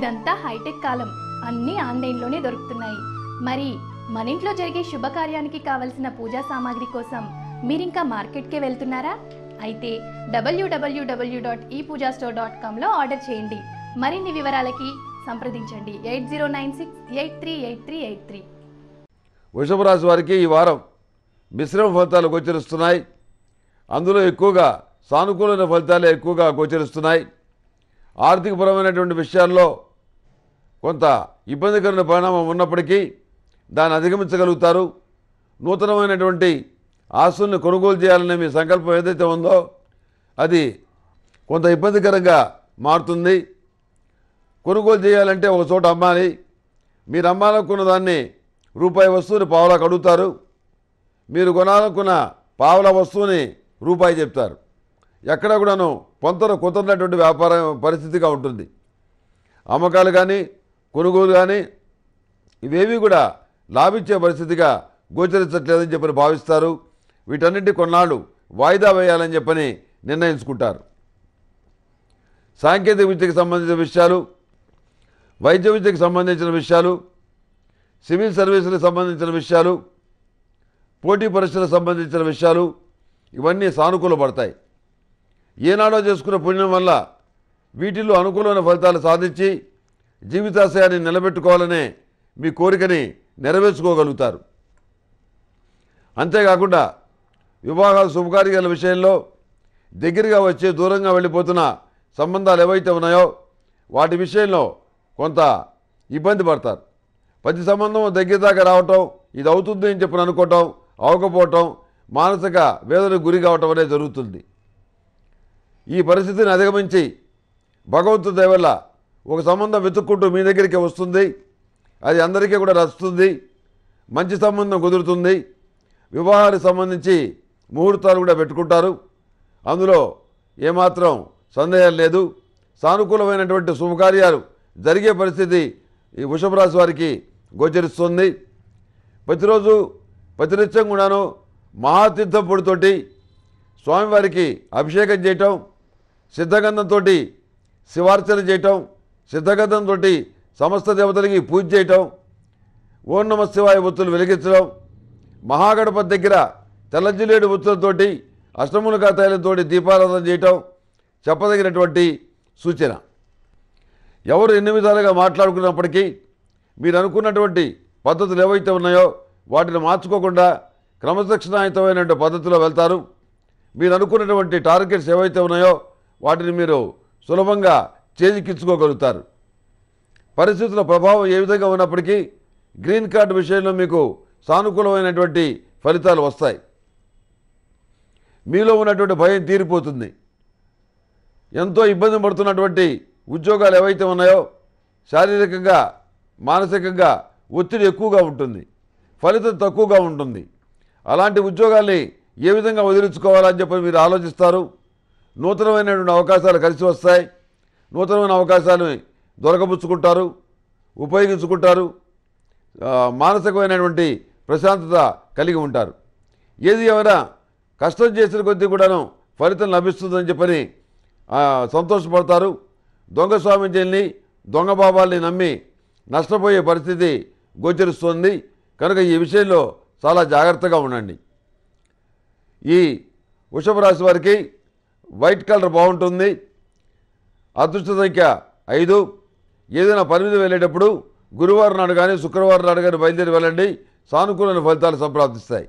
ఇదంతా హైటెక్ కాలం అన్నీ ఆన్లైన్లోనే దొరుకుతున్నాయి మరి మన ఇంట్లో జరిగే శుభకార్యానికి కావలసిన పూజా సామాగ్రి కోసం మీరింకా మార్కెట్కే వెళ్తున్నారా అయితే W W W dot e Puja store dot కామ్లో ఆర్డర్ చేయండి మరిన్ని వివరాలకి సంప్రదించండి eight zero nine six eight three eight three eight three వృషభ రాశి వారికి ఈ వారం మిశ్రమ ఫలితాలు గోచరిస్తున్నాయి అందులో ఎక్కువగా సానుకూలమైన ఫలితాలే ఎక్కువగా గోచరిస్తున్నాయి ఆర్థికపరమైనటువంటి విషయాల్లో కొంత ఇబ్బందికరమైన పరిణామం ఉన్నప్పటికీ దాన్ని అధిగమించగలుగుతారు నూతనమైనటువంటి ఆస్తుల్ని కొనుగోలు చేయాలనే మీ సంకల్పం ఏదైతే ఉందో అది కొంత ఇబ్బందికరంగా మారుతుంది కొనుగోలు చేయాలంటే ఒక చోట అమ్మాలి మీరు అమ్మాలనుకున్న దాన్ని రూపాయి వస్తువుని పావులా కడుగుతారు మీరు కొనాలనుకున్న పావుల వస్తువుని రూపాయి చెప్తారు ఎక్కడ కూడాను పొంతరు కుదరనటువంటి వ్యాపార పరిస్థితిగా ఉంటుంది అమ్మకాలు కానీ కొనుగోలు కానీ ఇవేవి కూడా లాభించే పరిస్థితిగా గోచరించట్లేదని చెప్పని భావిస్తారు వీటన్నిటి కొన్నాళ్ళు వాయిదా వేయాలని చెప్పని నిర్ణయించుకుంటారు సాంకేతిక విద్యకు సంబంధించిన విషయాలు వైద్య విద్యకు సంబంధించిన విషయాలు సివిల్ సర్వీసులకు సంబంధించిన విషయాలు పోటీ పరీక్షలకు సంబంధించిన విషయాలు ఇవన్నీ సానుకూలపడతాయి ఏనాడో చేసుకున్న పుణ్యం వల్ల వీటిల్లో అనుకూలమైన ఫలితాలు సాధించి జీవితాశయాన్ని నిలబెట్టుకోవాలనే మీ కోరికని నెరవేర్చుకోగలుగుతారు అంతేకాకుండా వివాహాలు శుభకార్యాల విషయంలో దగ్గరగా వచ్చే దూరంగా వెళ్ళిపోతున్న సంబంధాలు ఏవైతే ఉన్నాయో వాటి విషయంలో కొంత ఇబ్బంది పడతారు ప్రతి సంబంధం దగ్గర దాకా రావటం ఇది అవుతుంది అని చెప్పి అనుకోవటం అవకపోవటం మానసిక వేదనకు గురి కావటం అనేది జరుగుతుంది ఈ పరిస్థితిని అధిగమించి భగవంతుడి వల్ల ఒక సంబంధం వెతుక్కుంటూ మీ దగ్గరికి వస్తుంది అది అందరికీ కూడా నచ్చుతుంది మంచి సంబంధం కుదురుతుంది వివాహానికి సంబంధించి ముహూర్తాలు కూడా పెట్టుకుంటారు అందులో ఏమాత్రం సందేహం లేదు సానుకూలమైనటువంటి శుభకార్యాలు జరిగే పరిస్థితి ఈ వృషభ రాశి వారికి గోచరిస్తుంది ప్రతిరోజు ప్రతినిత్యం కూడాను మహాతీర్థం పొడితోటి స్వామివారికి అభిషేకం చేయటం సిద్ధగంధంతో శివార్చన చేయటం సిద్ధగతంతో సమస్త దేవతలకి పూజ చేయటం ఓం నమ శివాయ ఒత్తులు వెలిగించడం మహాగణపతి దగ్గర తెల్లజిలేడు ఒత్తులతోటి అష్టములకా తైలంతో దీపారాధన చేయటం చెప్పదగినటువంటి సూచన ఎవరు ఎన్ని విధాలుగా మాట్లాడుకున్నప్పటికీ మీరు అనుకున్నటువంటి పద్ధతులు ఏవైతే ఉన్నాయో వాటిని మార్చుకోకుండా క్రమశిక్షణాయుతమైన పద్ధతిలో వెళ్తారు మీరు అనుకున్నటువంటి టార్గెట్స్ ఏవైతే ఉన్నాయో వాటిని మీరు సులభంగా చేజిక్కించుకోగలుగుతారు పరిస్థితుల ప్రభావం ఏ విధంగా ఉన్నప్పటికీ గ్రీన్ కార్డు విషయంలో మీకు సానుకూలమైనటువంటి ఫలితాలు వస్తాయి మీలో ఉన్నటువంటి భయం తీరిపోతుంది ఎంతో ఇబ్బంది పడుతున్నటువంటి ఉద్యోగాలు ఏవైతే ఉన్నాయో శారీరకంగా మానసికంగా ఒత్తిడి ఎక్కువగా ఉంటుంది ఫలితం తక్కువగా ఉంటుంది అలాంటి ఉద్యోగాల్ని ఏ విధంగా వదిలించుకోవాలని చెప్పి మీరు ఆలోచిస్తారు నూతనమైనటువంటి అవకాశాలు కలిసి వస్తాయి నూతనమైన అవకాశాలు దొరకబుచ్చుకుంటారు ఉపయోగించుకుంటారు మానసికమైనటువంటి ప్రశాంతత కలిగి ఉంటారు ఏది ఏమైనా కష్టం చేసిన కొద్దీ కూడాను ఫలితం లభిస్తుందని చెప్పని సంతోషపడతారు దొంగ స్వామిజీల్ని దొంగ బాబాల్ని నమ్మి నష్టపోయే పరిస్థితి గోచరిస్తుంది కనుక ఈ విషయంలో చాలా జాగ్రత్తగా ఉండండి ఈ వృషభ రాశి వారికి వైట్ కలర్ బాగుంటుంది అదృష్ట సంఖ్య ఐదు ఏదైనా పని మీద వెళ్ళేటప్పుడు గురువారం నాడు కానీ శుక్రవారం నాడు కానీ బయలుదేరి వెళ్ళండి సానుకూలమైన ఫలితాలు సంప్రాప్తిస్తాయి